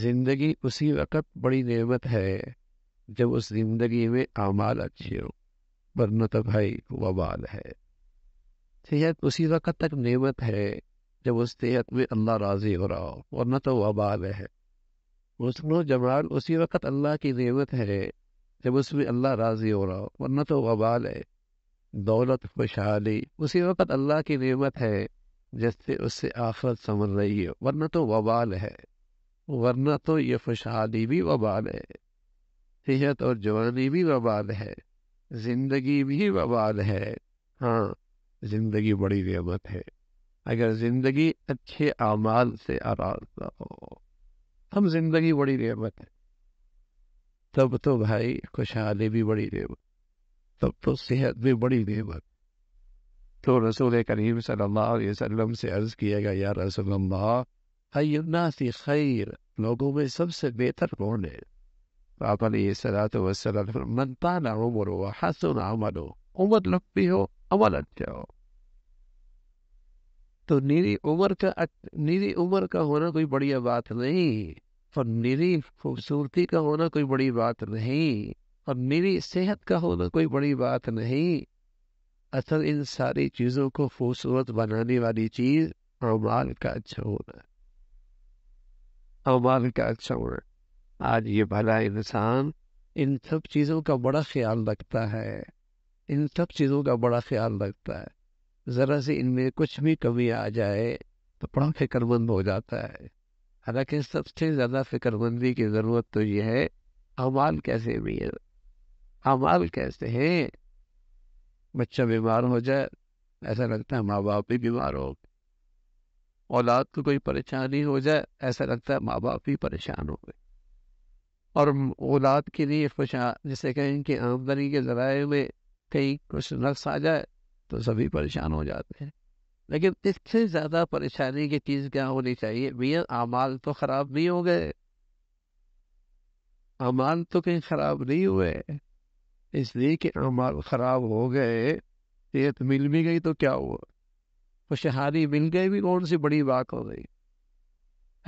زندگی اسی وقت بڑی نعمت ہے جب اس زندگی میں اعمال اچھے ہو ورنہ تو بھائی وبال ہے صحت اسی وقت تک نعمت ہے جب اس صحت میں اللہ راضی ہو رہا ہو ورنہ تو وبال ہے حسن و جمال اسی وقت اللہ کی نعمت ہے جب اس میں اللہ راضی ہو رہا ہو ورنہ تو وبال ہے دولت خوشحالی اسی وقت اللہ کی نعمت ہے جس سے اس سے آفت سمر رہی ہو ورنہ تو وبال ہے ورنہ تو یہ خوشحالی بھی وبال ہے صحت اور جوانی بھی وبال ہے زندگی بھی وبال ہے ہاں زندگی بڑی نعمت ہے اگر زندگی اچھے اعمال سے آراز نہ ہو ہم زندگی بڑی نعمت ہے تب تو بھائی خوشحالی بھی بڑی نعمت تب تو صحت بھی بڑی نعمت تو رسول کریم صلی اللہ علیہ وسلم سے عرض کیے گا یا رسول اللہ خیرناسی ہاں، خیر لوگوں میں سب سے بہتر کون ہے آپ علیہ سلاۃ وسلم من پانا عمر و حسن عمل ہو عمر لمبی ہو عمل اچھا ہو تو نیری عمر کا نیری عمر کا ہونا کوئی بڑی بات نہیں اور نیری خوبصورتی کا ہونا کوئی بڑی بات نہیں اور نیری صحت کا ہونا کوئی بڑی بات نہیں اصل ان ساری چیزوں کو خوبصورت بنانے والی چیز اعمال کا اچھا ہونا ہے امال کا اکثر اچھا آج یہ بھلا انسان ان سب چیزوں کا بڑا خیال رکھتا ہے ان سب چیزوں کا بڑا خیال رکھتا ہے ذرا سی ان میں کچھ بھی کمی آ جائے تو بڑا فکر مند ہو جاتا ہے حالانکہ سب سے زیادہ فکر مندی کی ضرورت تو یہ ہے اعمال کیسے بھی ہے اعمال کیسے ہیں بچہ بیمار ہو جائے ایسا لگتا ہے ماں باپ بھی بیمار ہو اولاد کو کوئی پریشانی ہو جائے ایسا لگتا ہے ماں باپ بھی پریشان ہو گئے اور اولاد کے لیے خوشا جسے کہیں کہ آمدنی کے ذرائع میں کہیں کچھ نقص آ جائے تو سبھی پریشان ہو جاتے ہیں لیکن اس سے زیادہ پریشانی کی چیز کیا ہونی چاہیے میاں اعمال تو خراب نہیں ہو گئے اعمال تو کہیں خراب نہیں ہوئے اس لیے کہ اعمال خراب ہو گئے صحت مل بھی گئی تو کیا ہوا خوشحالی مل گئی بھی کون سی بڑی بات ہو گئی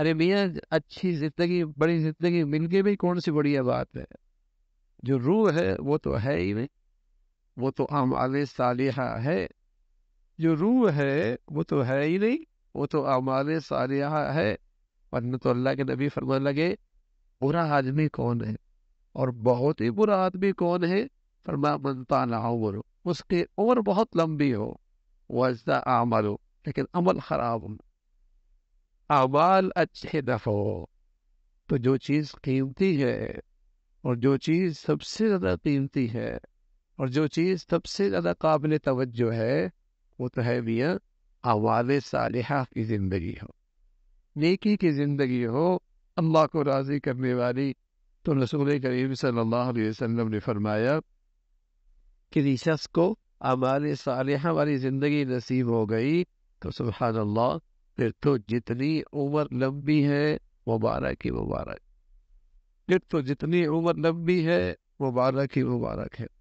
ارے میاں اچھی زندگی بڑی زندگی مل گئی بھی کون سی بڑی بات ہے جو روح ہے وہ تو ہے ہی نہیں وہ تو اعمال صالحہ ہے جو روح ہے وہ تو ہے ہی نہیں وہ تو اعمال صالحہ ہے ورنہ تو اللہ کے نبی فرما لگے برا آدمی کون ہے اور بہت ہی برا آدمی کون ہے فرما منتانہ ہو بولو اس کے اور بہت لمبی ہو وجدہ عمل لیکن عمل خراب اعمال اوال اچھے دفع تو جو چیز قیمتی ہے اور جو چیز سب سے زیادہ قیمتی ہے اور جو چیز سب سے زیادہ قابل توجہ ہے وہ تو ہے بیاں اعمال صالحہ کی زندگی ہو نیکی کی زندگی ہو اللہ کو راضی کرنے والی تو رسول کریم صلی اللہ علیہ وسلم نے فرمایا کہ شخص کو ہماری صالحہ ہماری زندگی نصیب ہو گئی تو سبحان اللہ پھر تو جتنی عمر لمبی ہے مبارک ہی مبارک پھر تو جتنی عمر لمبی ہے مبارک ہی مبارک ہے